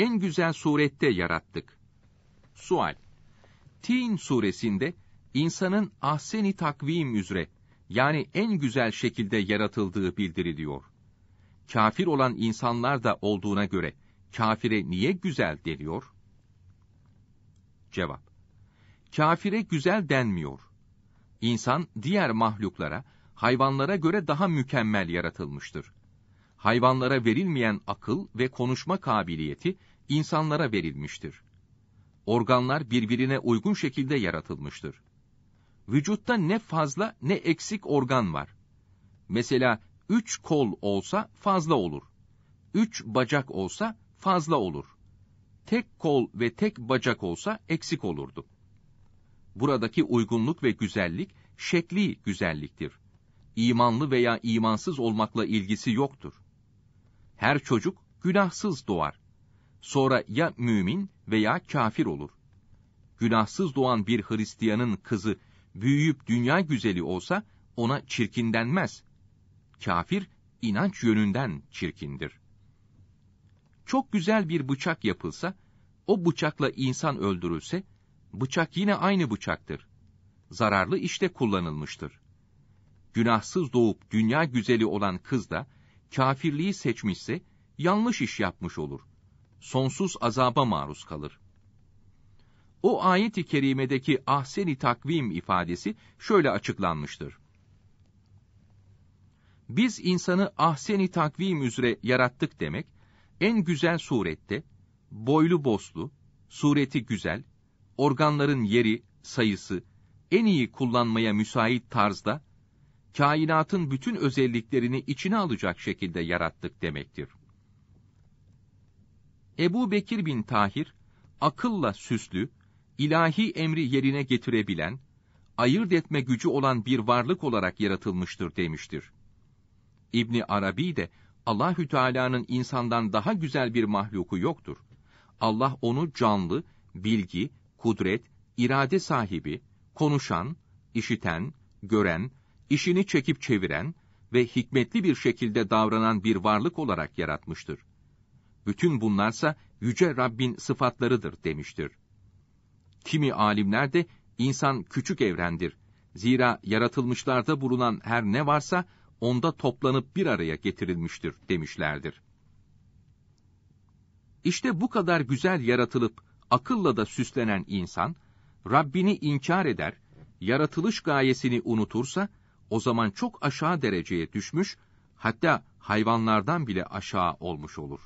en güzel surette yarattık. Sual Tin suresinde insanın ahseni takvim üzere yani en güzel şekilde yaratıldığı bildiriliyor. Kafir olan insanlar da olduğuna göre kafire niye güzel deniyor? Cevap Kafire güzel denmiyor. İnsan diğer mahluklara, hayvanlara göre daha mükemmel yaratılmıştır. Hayvanlara verilmeyen akıl ve konuşma kabiliyeti insanlara verilmiştir. Organlar birbirine uygun şekilde yaratılmıştır. Vücutta ne fazla ne eksik organ var. Mesela üç kol olsa fazla olur. Üç bacak olsa fazla olur. Tek kol ve tek bacak olsa eksik olurdu. Buradaki uygunluk ve güzellik şekli güzelliktir. İmanlı veya imansız olmakla ilgisi yoktur. Her çocuk günahsız doğar. Sonra ya mümin veya kafir olur. Günahsız doğan bir Hristiyanın kızı büyüyüp dünya güzeli olsa ona çirkin denmez. Kafir inanç yönünden çirkindir. Çok güzel bir bıçak yapılsa, o bıçakla insan öldürülse, bıçak yine aynı bıçaktır. Zararlı işte kullanılmıştır. Günahsız doğup dünya güzeli olan kız da kafirliği seçmişse yanlış iş yapmış olur sonsuz azaba maruz kalır. O ayet-i kerimedeki ahsen-i takvim ifadesi şöyle açıklanmıştır. Biz insanı ahsen-i takvim üzere yarattık demek, en güzel surette, boylu boslu, sureti güzel, organların yeri, sayısı, en iyi kullanmaya müsait tarzda, kainatın bütün özelliklerini içine alacak şekilde yarattık demektir. Ebu Bekir bin Tahir, akılla süslü, ilahi emri yerine getirebilen, ayırt etme gücü olan bir varlık olarak yaratılmıştır demiştir. İbni Arabi de Allahü Teala'nın insandan daha güzel bir mahluku yoktur. Allah onu canlı, bilgi, kudret, irade sahibi, konuşan, işiten, gören, işini çekip çeviren ve hikmetli bir şekilde davranan bir varlık olarak yaratmıştır. Bütün bunlarsa yüce Rabbin sıfatlarıdır demiştir. Kimi alimler de insan küçük evrendir. Zira yaratılmışlarda bulunan her ne varsa onda toplanıp bir araya getirilmiştir demişlerdir. İşte bu kadar güzel yaratılıp akılla da süslenen insan, Rabbini inkar eder, yaratılış gayesini unutursa, o zaman çok aşağı dereceye düşmüş, hatta hayvanlardan bile aşağı olmuş olur.''